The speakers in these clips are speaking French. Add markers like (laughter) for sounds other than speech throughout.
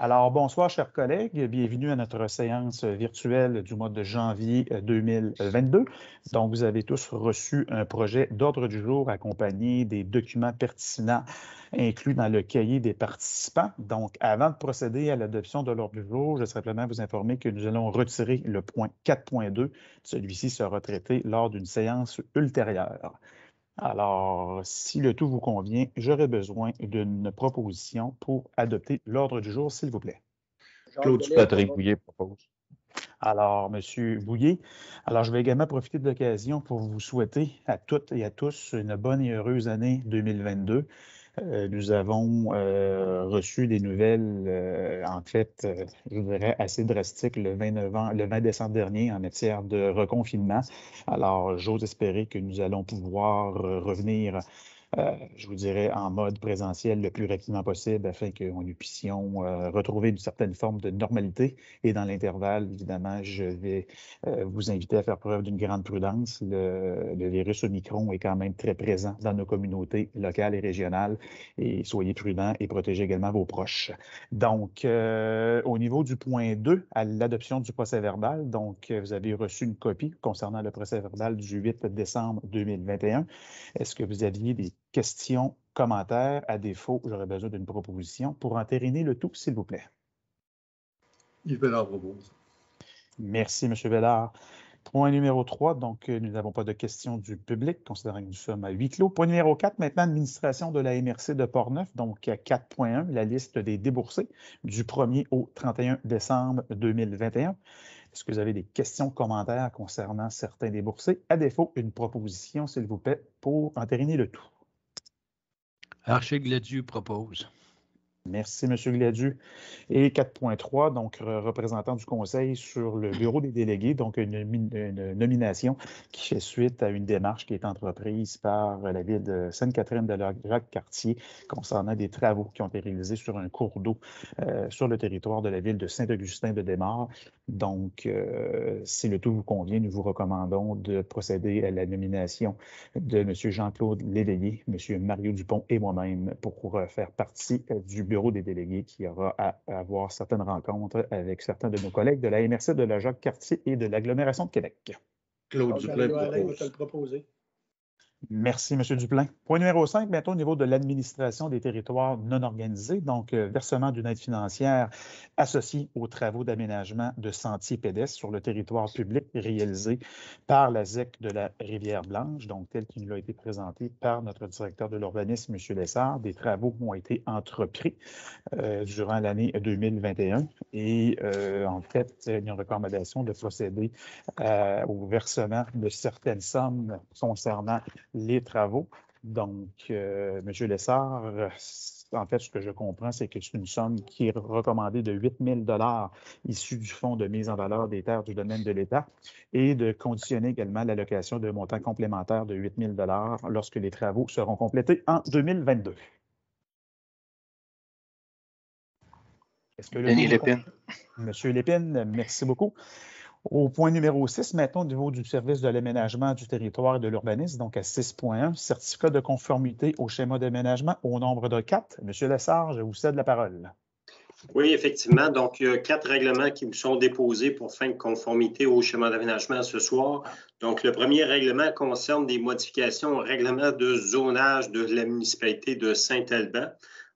Alors, bonsoir, chers collègues. Bienvenue à notre séance virtuelle du mois de janvier 2022. Euh, Donc, vous avez tous reçu un projet d'ordre du jour accompagné des documents pertinents inclus dans le cahier des participants. Donc, avant de procéder à l'adoption de l'ordre du jour, je simplement vous informer que nous allons retirer le point 4.2. Celui-ci sera traité lors d'une séance ultérieure. Alors, si le tout vous convient, j'aurais besoin d'une proposition pour adopter l'ordre du jour, s'il vous plaît. Claude Patrick Bouillet propose. Alors, Monsieur Bouillet, alors je vais également profiter de l'occasion pour vous souhaiter à toutes et à tous une bonne et heureuse année 2022 euh, nous avons euh, reçu des nouvelles, euh, en fait, je dirais, assez drastiques le 20, le décembre dernier en matière de reconfinement. Alors, j'ose espérer que nous allons pouvoir revenir euh, je vous dirais, en mode présentiel le plus rapidement possible afin qu'on nous puissions euh, retrouver une certaine forme de normalité. Et dans l'intervalle, évidemment, je vais euh, vous inviter à faire preuve d'une grande prudence. Le, le, virus Omicron est quand même très présent dans nos communautés locales et régionales et soyez prudents et protégez également vos proches. Donc, au niveau du point 2, à l'adoption du procès verbal, donc vous avez reçu une copie concernant le procès verbal du 8 décembre 2021. Est-ce que vous aviez des questions, commentaires. À défaut, j'aurais besoin d'une proposition pour entériner le tout, s'il vous plaît. Yves Bellard propose. Merci, M. Bellard. Point numéro 3, donc euh, nous n'avons pas de questions du public, considérant que nous sommes à huis clos. Point numéro 4, maintenant, administration de la MRC de Portneuf, donc 4.1, la liste des déboursés du 1er au 31 décembre 2021. Est-ce que vous avez des questions, commentaires concernant certains déboursés? À défaut, une proposition, s'il vous plaît, pour entériner le tout. Archie Dieu propose. Merci, M. Gladu. Et 4.3, donc représentant du Conseil sur le bureau des délégués, donc une, nomination qui fait suite à une démarche qui est entreprise par la ville de Sainte-Catherine de la Lac-Cartier concernant des travaux qui ont été réalisés sur un cours d'eau euh, sur le territoire de la ville de saint augustin de démarre Donc, euh, si le tout vous convient, nous vous recommandons de procéder à la nomination de M. Jean-Claude Léveillé, M. Mario Dupont et moi-même pour faire partie euh, du bureau des délégués qui aura à avoir certaines rencontres avec certains de nos collègues de la MRC de la Jacques-Cartier et de l'agglomération de Québec. Claude Duplain proposer. Merci, M. Duplain. Point numéro 5, maintenant au niveau de l'administration des territoires non organisés, donc euh, versement d'une aide financière associée aux travaux d'aménagement de sentiers pédestres sur le territoire public réalisé par la ZEC de la Rivière-Blanche, donc tel qu'il nous a été présenté par notre directeur de l'urbanisme, M. Lessard. Des travaux ont été entrepris euh, durant l'année 2021 et euh, en fait, il une recommandation de procéder au versement de certaines sommes concernant les travaux. Donc, euh, Monsieur M. Lessard, en fait, ce que je comprends, c'est que c'est une somme qui est recommandée de 8 000 issue du Fonds de mise en valeur des terres du domaine de l'État et de conditionner également l'allocation de montants complémentaires de 8 000 lorsque les travaux seront complétés en 2022. Est-ce que Monsieur Lépine, merci beaucoup. Au point numéro 6, maintenant au niveau du service de l'aménagement du territoire et de l'urbanisme, donc à 6.1, certificat de conformité au schéma d'aménagement au nombre de quatre. Monsieur Lessard, je vous cède la parole. Oui, effectivement. Donc, il y a quatre règlements qui nous sont déposés pour fin de conformité au schéma d'aménagement ce soir. Donc, le premier règlement concerne des modifications au règlement de zonage de la municipalité de Saint-Alban.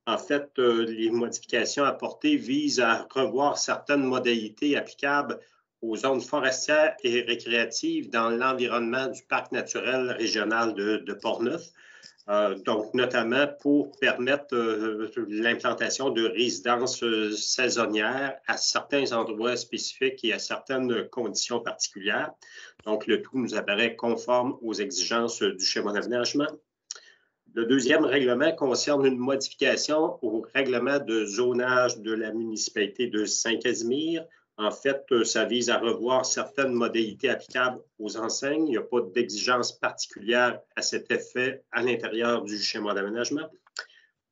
En fait, euh, les modifications apportées visent à revoir certaines modalités applicables aux zones forestières et récréatives dans l'environnement du parc naturel régional de, de Portneuf. Euh, donc, notamment pour permettre euh, l'implantation de résidences euh, saisonnières à certains endroits spécifiques et à certaines conditions particulières. Donc, le tout nous apparaît conforme aux exigences du schéma d'aménagement. Le deuxième règlement concerne une modification au règlement de zonage de la municipalité de Saint-Casimir en fait, euh, ça vise à revoir certaines modalités applicables aux enseignes. Il n'y a pas d'exigence particulière à cet effet à l'intérieur du schéma d'aménagement.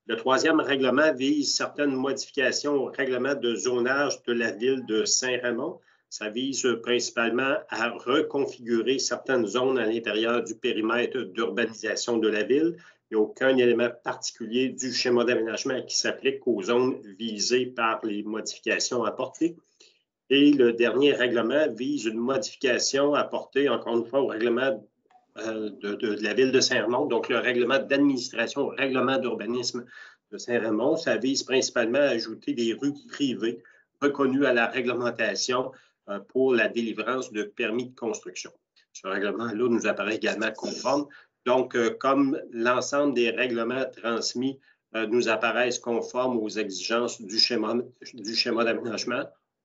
Le troisième règlement vise certaines modifications au règlement de zonage de la ville de Saint-Raymond. Ça vise euh, principalement à reconfigurer certaines zones à l'intérieur du périmètre d'urbanisation de la ville. Il n'y a aucun élément particulier du schéma d'aménagement qui s'applique aux zones visées par les modifications apportées. Et le dernier règlement vise une modification apportée, encore une fois, au règlement euh, de, la ville de Saint-Raymond, donc le règlement d'administration, le règlement d'urbanisme de Saint-Raymond. Ça vise principalement à ajouter des rues privées reconnues à la réglementation euh, pour la délivrance de permis de construction. Ce règlement-là nous apparaît également conforme. Donc, euh, comme l'ensemble des règlements transmis nous apparaissent conformes aux exigences du schéma d'aménagement,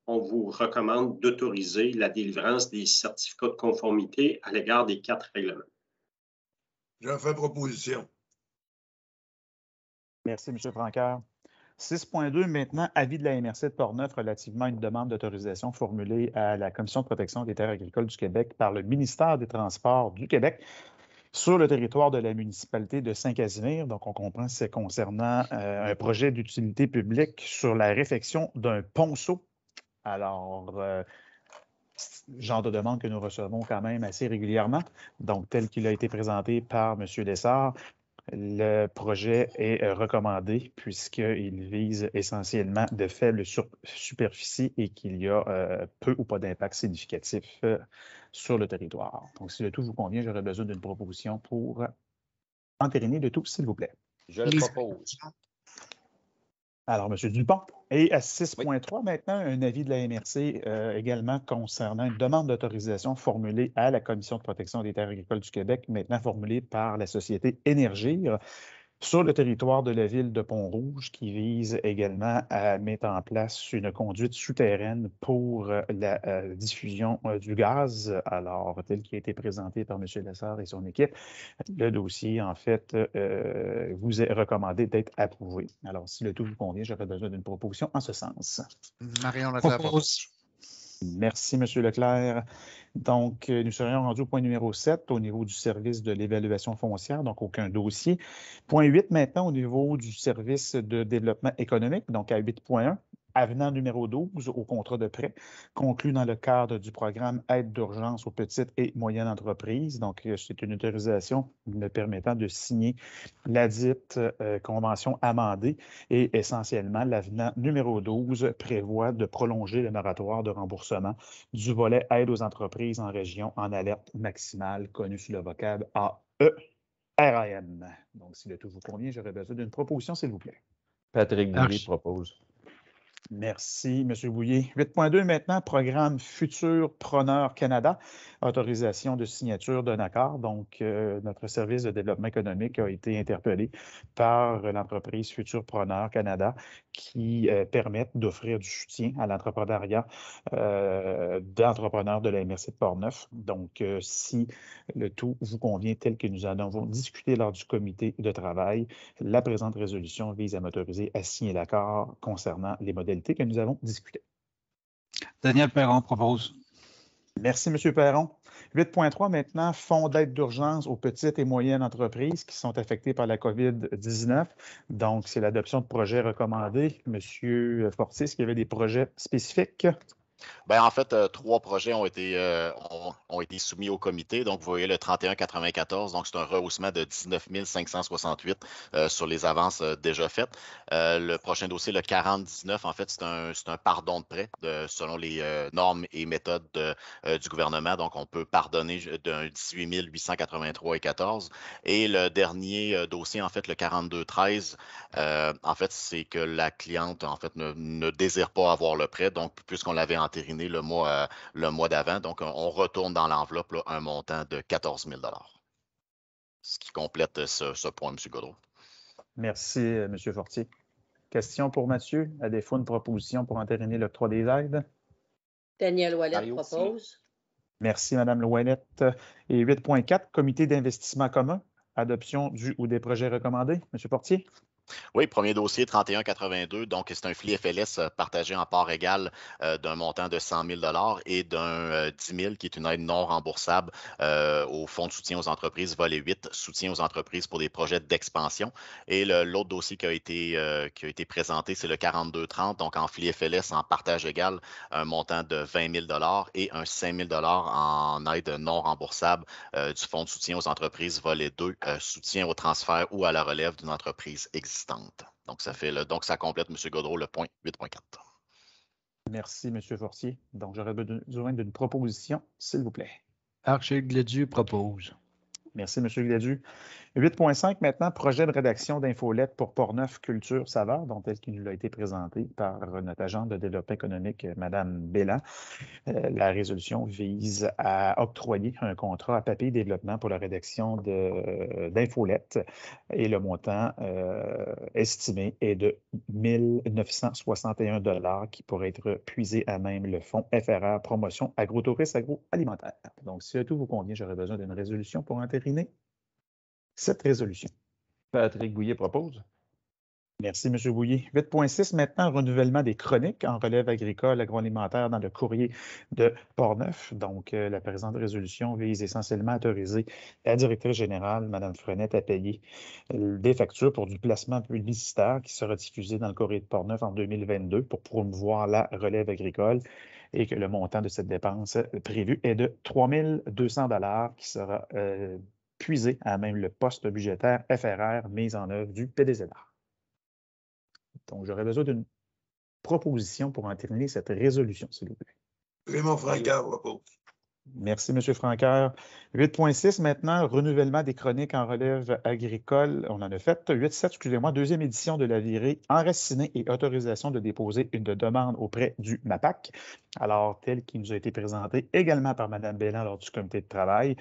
on vous recommande d'autoriser la délivrance des certificats de conformité à l'égard des quatre règlements. Je fais proposition. Merci, M. Francaire. 6.2, maintenant, avis de la MRC de Portneuf relativement à une demande d'autorisation formulée à la Commission de protection des terres agricoles du Québec par le ministère des Transports du Québec sur le territoire de la municipalité de Saint-Casimir. Donc, on comprend que c'est concernant euh, un projet d'utilité publique sur la réfection d'un ponceau alors, euh, genre de demande que nous recevons quand même assez régulièrement. Donc, tel qu'il a été présenté par M. Dessart, le projet est recommandé puisqu'il vise essentiellement de faibles superficies et qu'il y a euh, peu ou pas d'impact significatif euh, sur le territoire. Donc, si le tout vous convient, j'aurais besoin d'une proposition pour entériner le tout, s'il vous plaît. Je le propose. Alors, M. Dupont. Et à 6.3, maintenant, un avis de la MRC euh, également concernant une demande d'autorisation formulée à la Commission de protection des terres agricoles du Québec, maintenant formulée par la société Énergir sur le territoire de la ville de Pont-Rouge qui vise également à mettre en place une conduite souterraine pour euh, la euh, diffusion euh, du gaz. Alors, tel qui a été présenté par M. Lessard et son équipe, le dossier, en fait, vous est recommandé d'être approuvé. Alors, si le tout vous convient, j'aurais besoin d'une proposition en ce sens. Marion, la Propose... Merci, M. Leclerc. Donc, euh, nous serions rendus au point numéro 7 au niveau du service de l'évaluation foncière, donc aucun dossier. Point 8 maintenant au niveau du service de développement économique, donc à 8.1 avenant numéro 12 au contrat de prêt, conclu dans le cadre du programme Aide d'urgence aux petites et moyennes entreprises. Donc, euh, c'est une autorisation me permettant de signer la dite euh, convention amendée et essentiellement, l'avenant numéro 12 prévoit de prolonger le moratoire de remboursement du volet Aide aux entreprises en région en alerte maximale, connu sous le vocable AE. Donc, si le tout vous convient, j'aurais besoin d'une proposition, s'il vous plaît. Patrick Derry propose. Merci, M. Bouillet. 8.2 maintenant, programme Futur Preneur Canada, autorisation de signature d'un accord. Donc, euh, notre service de développement économique a été interpellé par l'entreprise Futur Preneur Canada qui permet euh, permettent d'offrir du soutien à l'entrepreneuriat euh, d'entrepreneurs de la MRC de Portneuf. Donc, si le tout vous convient tel que nous en avons discuté lors du comité de travail, la présente résolution vise à m'autoriser à signer l'accord concernant les modèles que nous avons discuté. Daniel Perron propose. Merci, M. Perron. 8.3 maintenant, fonds d'aide d'urgence aux petites et moyennes entreprises qui sont affectées par la COVID-19. Donc, c'est l'adoption de projets recommandés. Monsieur Fortis, qui avait des projets spécifiques? Bien, en fait, euh, trois projets ont été, euh, ont, été soumis au comité. Donc, vous voyez le 31 94, Donc, c'est un rehaussement de 19 568 euh, sur les avances déjà faites. le prochain dossier, le 19, en fait, c'est un, pardon de prêt selon les normes et méthodes du gouvernement. Donc, on peut pardonner d'un 18 883 et 14. Et le dernier dossier, en fait, le 42 13, en fait, c'est que la cliente, en fait, ne, désire pas avoir le prêt. Donc, puisqu'on l'avait en entériné le mois, euh, le mois d'avant. Donc, on retourne dans l'enveloppe un montant de 14 000 ce qui complète ce, point, M. Godot. Merci, euh, M. Fortier. Question pour Mathieu, à défaut une proposition pour entériner l'octroi des aides. Daniel Ouellette propose. Merci, Mme Ouellet. Et 8.4, comité d'investissement commun, adoption du ou des projets recommandés. M. Fortier. Oui, premier dossier 3182. Donc, c'est un FLI FLS euh, partagé en part égale euh, d'un montant de 100 000 et d'un 10 euh, 000 qui est une aide non remboursable au Fonds de soutien aux entreprises, volet 8, soutien aux entreprises pour des projets d'expansion. Et l'autre dossier qui a été, présenté, c'est le 4230. Donc, en FLI FLS en partage égal, un montant de 20 000 et un 5 000 en aide non remboursable du Fonds de soutien aux entreprises, volet 2, soutien au transfert ou à la relève d'une entreprise existante. Donc, ça fait donc ça complète, M. Godreau, le point 8.4. Merci, M. Forcier. Donc, j'aurais besoin d'une proposition, s'il vous plaît. Archie Gledieu propose. Merci, M. Gladieu. 8.5 maintenant, projet de rédaction d'infolettes pour Portneuf Culture Saveur, dont elle qui nous a été présentée par notre agent de développement économique, Mme Bélan. Euh, la résolution vise à octroyer un contrat à papier développement pour la rédaction euh, d'infolettes et le montant euh, estimé est de 1961 qui pourrait être puisé à même le fonds FRR Promotion Agrotourisme Agroalimentaire. Donc, si tout vous convient, j'aurais besoin d'une résolution pour entériner cette résolution. Patrick Bouillet propose. Merci, M. Gouillet. 8.6, maintenant, renouvellement des chroniques en relève agricole, agroalimentaire dans le courrier de Portneuf. Donc, euh, la présente résolution vise essentiellement à autoriser la directrice générale, Mme Frenette, à payer euh, des factures pour du placement publicitaire qui sera diffusé dans le courrier de Portneuf en 2022 pour promouvoir la relève agricole et que le montant de cette dépense prévue est de 3 200 qui sera euh, puiser à même le poste budgétaire FRR mise en œuvre du PDZR. Donc, j'aurais besoin d'une proposition pour en terminer cette résolution, s'il vous plaît. Raymond Francard, Merci, M. Francaire. 8.6 maintenant, renouvellement des chroniques en relève agricole. On en a fait. 8.7, excusez-moi, deuxième édition de la virée enracinée et autorisation de déposer une demande auprès du MAPAC. Alors, telle qui nous a été présentée également par Mme Bellin lors du comité de travail,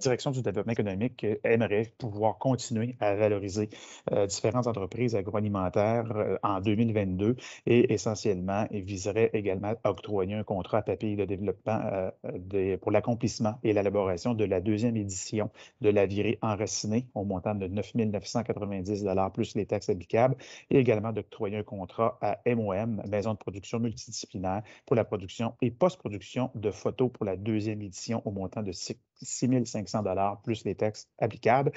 direction du développement économique aimerait pouvoir continuer à valoriser euh, différentes entreprises agroalimentaires euh, en 2022 et essentiellement viserait également à octroyer un contrat à papier de développement euh, pour l'accomplissement et l'élaboration de la deuxième édition de la virée enracinée au montant de 9 990 plus les taxes applicables et également d'octroyer un contrat à MOM, Maison de production multidisciplinaire, pour la production et post-production de photos pour la deuxième édition au montant de 6 6 500 plus les taxes applicables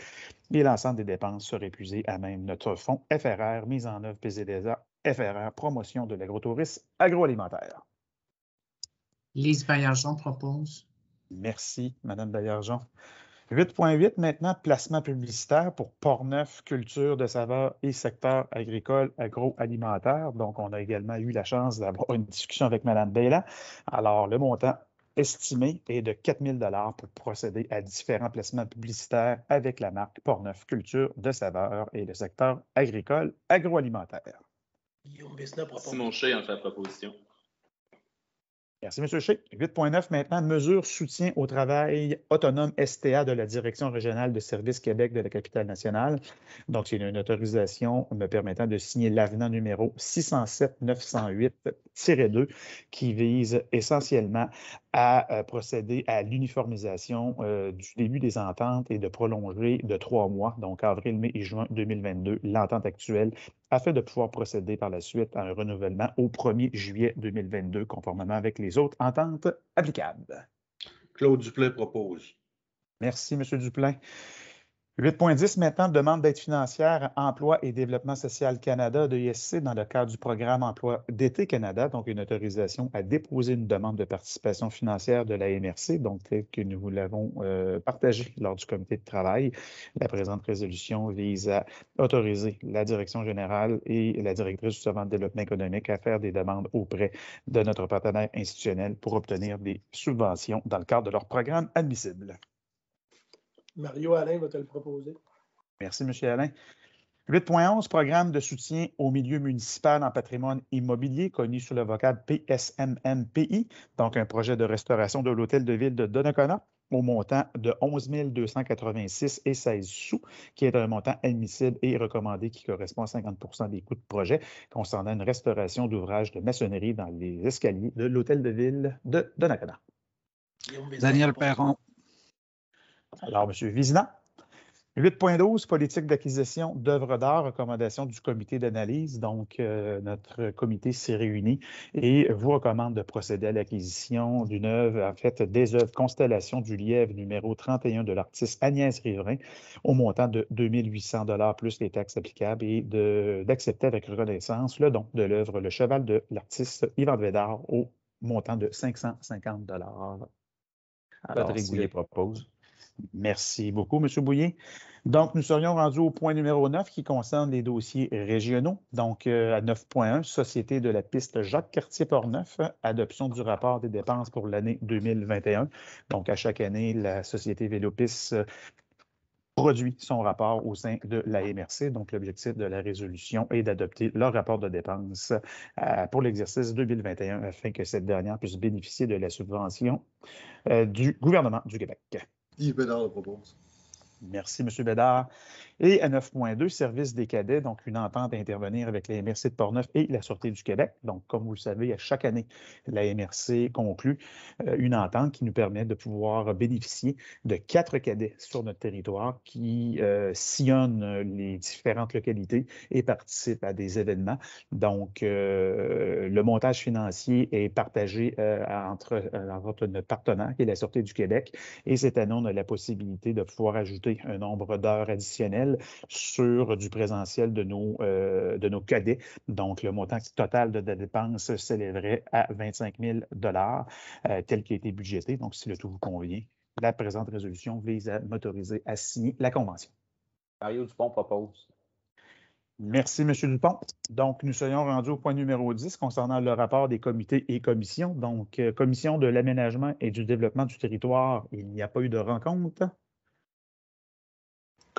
et l'ensemble des dépenses serait puisées à même notre fonds FRR, mise en œuvre PZDSA, FRR, promotion de l'agrotourisme agroalimentaire. Lise Baillargeon propose. Merci, Madame Baillargeon. 8.8 maintenant, placement publicitaire pour Portneuf, culture de saveur et secteur agricole agroalimentaire. Donc, on a également eu la chance d'avoir une discussion avec Mme Bella. Alors, le montant estimé est de 4 000 pour procéder à différents placements publicitaires avec la marque Portneuf Culture de Saveur et le secteur agricole agroalimentaire. Simon Chey en fait la proposition. Merci, M. Chez. 8.9 maintenant, mesure soutien au travail autonome STA de la Direction régionale de services Québec de la capitale nationale. Donc, c'est une autorisation me permettant de signer l'avenant numéro 607-908-2 qui vise essentiellement à euh, procéder à l'uniformisation euh, du début des ententes et de prolonger de trois mois, donc avril, mai et juin 2022, l'entente actuelle, afin de pouvoir procéder par la suite à un renouvellement au 1er juillet 2022, conformément avec les autres ententes applicables. Claude Duplay propose. Merci, M. Duplay. 8.10 maintenant demande d'aide financière Emploi et Développement social Canada de ISC dans le cadre du programme Emploi d'été Canada, donc une autorisation à déposer une demande de participation financière de la MRC, donc telle que nous vous l'avons euh, partagée lors du comité de travail. La présente résolution vise à autoriser la direction générale et la directrice du développement économique à faire des demandes auprès de notre partenaire institutionnel pour obtenir des subventions dans le cadre de leur programme admissible. Mario Alain va te le proposer. Merci, M. Alain. 8.11, programme de soutien au milieu municipal en patrimoine immobilier, connu sous le vocable PSMMPI, donc un projet de restauration de l'hôtel de ville de Donnacona au montant de 11 286 et 16 sous, qui est un montant admissible et recommandé qui correspond à 50 des coûts de projet concernant une restauration d'ouvrages de maçonnerie dans les escaliers de l'hôtel de ville de Donnacona. Daniel Perron. Alors, M. Vizina. 8.12, politique d'acquisition d'œuvres d'art, recommandation du comité d'analyse. Donc, euh, notre comité s'est réuni et vous recommande de procéder à l'acquisition d'une œuvre, en fait, des œuvres Constellation du Lièvre numéro 31 de l'artiste Agnès Riverain au montant de 2800 dollars plus les taxes applicables et d'accepter avec reconnaissance le don de l'œuvre Le Cheval de l'artiste Yvan Védard au montant de 550 dollars. Alors, Patrick les propose. Merci beaucoup, M. Bouillet. Donc, nous serions rendus au point numéro 9 qui concerne les dossiers régionaux. Donc, euh, à 9.1, Société de la piste Jacques-Cartier-Portneuf, adoption du rapport des dépenses pour l'année 2021. Donc, à chaque année, la Société Vélopis euh, produit son rapport au sein de la MRC. Donc, l'objectif de la résolution est d'adopter leur rapport de dépenses euh, pour l'exercice 2021 afin que cette dernière puisse bénéficier de la subvention du gouvernement du Québec. Yves Bédard le propose. Merci, M. Bédard. Et à 9.2, service des cadets, donc une entente à intervenir avec la MRC de Portneuf et la Sûreté du Québec. Donc, comme vous le savez, à chaque année, la MRC conclut euh, une entente qui nous permet de pouvoir bénéficier de quatre cadets sur notre territoire qui euh, sillonnent euh, les différentes localités et participent à des événements. Donc, le montage financier est partagé entre, notre partenaire, qui est la Sûreté du Québec. Et cette année, on a la possibilité de pouvoir ajouter un nombre d'heures additionnelles sur du présentiel de nos, euh, de nos cadets. Donc, le montant total de la dépense s'élèverait à 25 000 euh, tel qu'il a été budgété. Donc, si le tout vous convient, la présente résolution vise à m'autoriser à signer la convention. Mario Dupont propose. Merci, M. Dupont. Donc, nous soyons rendus au point numéro 10 concernant le rapport des comités et commissions. Donc, euh, commission de l'aménagement et du développement du territoire, il n'y a pas eu de rencontre.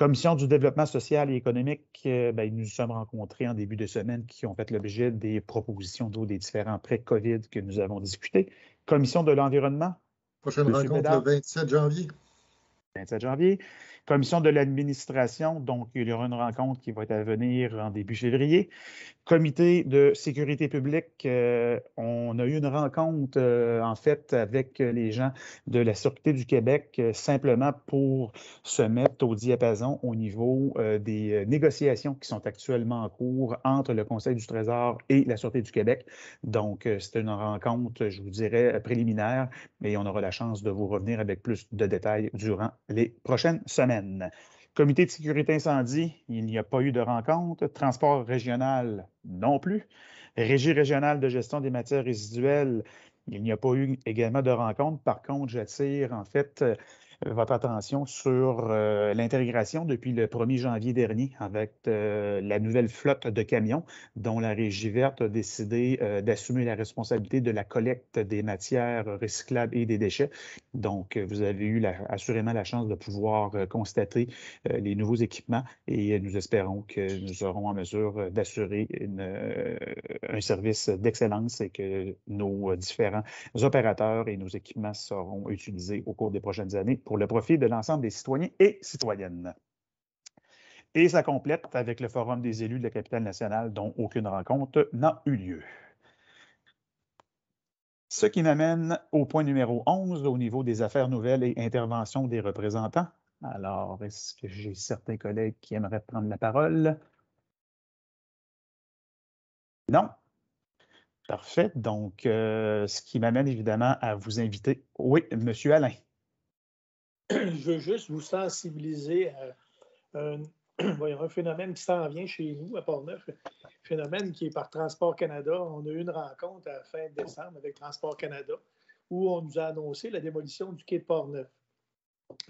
Commission du développement social et économique, euh, ben, nous nous sommes rencontrés en début de semaine qui ont fait l'objet des propositions d'eau des différents prêts COVID que nous avons discutés. Commission de l'environnement. Prochaine rencontre le 27 janvier. 27 janvier. Commission de l'administration, donc il y aura une rencontre qui va être à venir en début février. Comité de sécurité publique, euh, on a eu une rencontre euh, en fait avec les gens de la Sûreté du Québec euh, simplement pour se mettre au diapason au niveau des négociations qui sont actuellement en cours entre le Conseil du Trésor et la Sûreté du Québec. Donc c'est une rencontre, je vous dirais, préliminaire, mais on aura la chance de vous revenir avec plus de détails durant les prochaines semaines. Comité de sécurité incendie, il n'y a pas eu de rencontre. Transport régional, non plus. Régie régionale de gestion des matières résiduelles, il n'y a pas eu également de rencontre. Par contre, j'attire en fait euh, votre attention sur euh, l'intégration depuis le 1er janvier dernier avec euh, la nouvelle flotte de camions dont la Régie verte a décidé d'assumer la responsabilité de la collecte des matières recyclables et des déchets. Donc, vous avez eu assurément la chance de pouvoir constater les nouveaux équipements et nous espérons que nous aurons en mesure d'assurer un service d'excellence et que nos différents opérateurs et nos équipements seront utilisés au cours des prochaines années pour le profit de l'ensemble des citoyens et citoyennes. Et ça complète avec le Forum des élus de la capitale nationale, dont aucune rencontre n'a eu lieu. Ce qui m'amène au point numéro 11 au niveau des affaires nouvelles et interventions des représentants. Alors, est-ce que j'ai certains collègues qui aimeraient prendre la parole? Non? Parfait. Donc, euh, ce qui m'amène évidemment à vous inviter. Oui, Monsieur Alain je veux juste vous sensibiliser à euh, (clears throat) un, phénomène qui s'en vient chez nous à Port-Neuf, phénomène qui est par Transport Canada. On a eu une rencontre à la fin décembre avec Transport Canada où on nous a annoncé la démolition du quai de port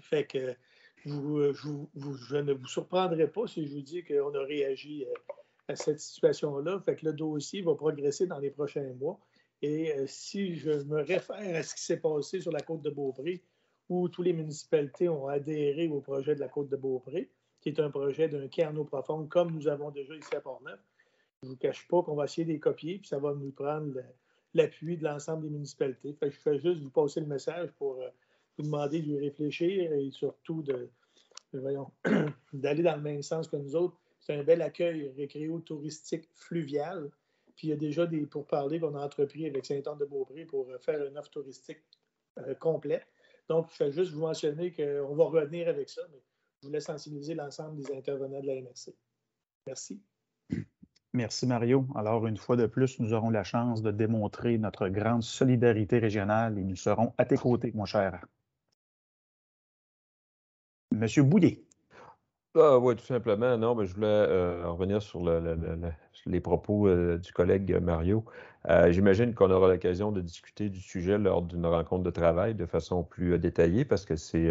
Fait que je, euh, je, ne vous surprendrai pas si je vous dis qu'on a réagi euh, à cette situation-là. Fait que le dossier va progresser dans les prochains mois. Et si je me réfère à ce qui s'est passé sur la côte de Beaupré, où toutes les municipalités ont adhéré au projet de la Côte de Beaupré, qui est un projet d'un eau profond, comme nous avons déjà ici à Port-Neuf. Je ne vous cache pas qu'on va essayer de les copier, puis ça va nous prendre l'appui de l'ensemble des municipalités. je fais juste vous passer le message pour euh, vous demander de réfléchir et surtout de, (coughs) d'aller dans le même sens que nous autres. C'est un bel accueil récréo-touristique fluvial. Puis il y a déjà des pourparlers qu'on a entrepris avec Saint-Anne-de-Beaupré pour euh, faire une offre touristique euh, complète. Donc, je vais juste vous mentionner qu'on va revenir avec ça, mais je voulais sensibiliser l'ensemble des intervenants de la MRC. Merci. Merci, Mario. Alors, une fois de plus, nous aurons la chance de démontrer notre grande solidarité régionale et nous serons à tes côtés, mon cher. Monsieur Bouillet. Ah, oui, tout simplement. Non, mais je voulais euh, revenir sur les propos euh, du collègue Mario. Euh, j'imagine qu'on aura l'occasion de discuter du sujet lors d'une rencontre de travail de façon plus détaillée parce que c'est.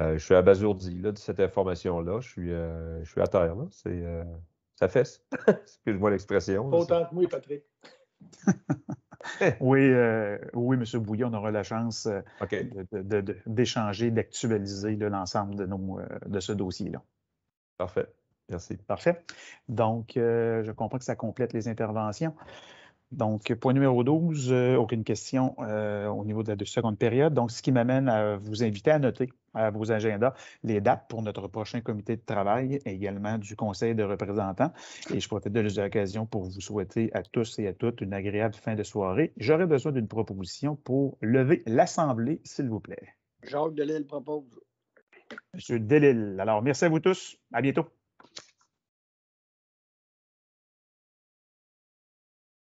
je suis abasourdi de cette information-là. Je, suis, je suis à terre. C'est, ça fesse. (laughs) Excuse-moi l'expression. Autant que moi, Patrick. (laughs) (laughs) oui, euh, oui, M. Bouillon, on aura la chance euh, d'échanger, d'actualiser l'ensemble de, l'ensemble euh, de ce dossier-là. Parfait. Merci. Parfait. Donc, je comprends que ça complète les interventions. Donc, point numéro 12, euh, aucune question euh, au niveau de la deuxième période. Donc, ce qui m'amène à vous inviter à noter à vos agendas les dates pour notre prochain comité de travail, également du Conseil de représentants. Et je profite de l'occasion pour vous souhaiter à tous et à toutes une agréable fin de soirée. J'aurais besoin d'une proposition pour lever l'Assemblée, s'il vous plaît. Jacques Delille propose. Monsieur Delille. Alors, merci à vous tous. À bientôt.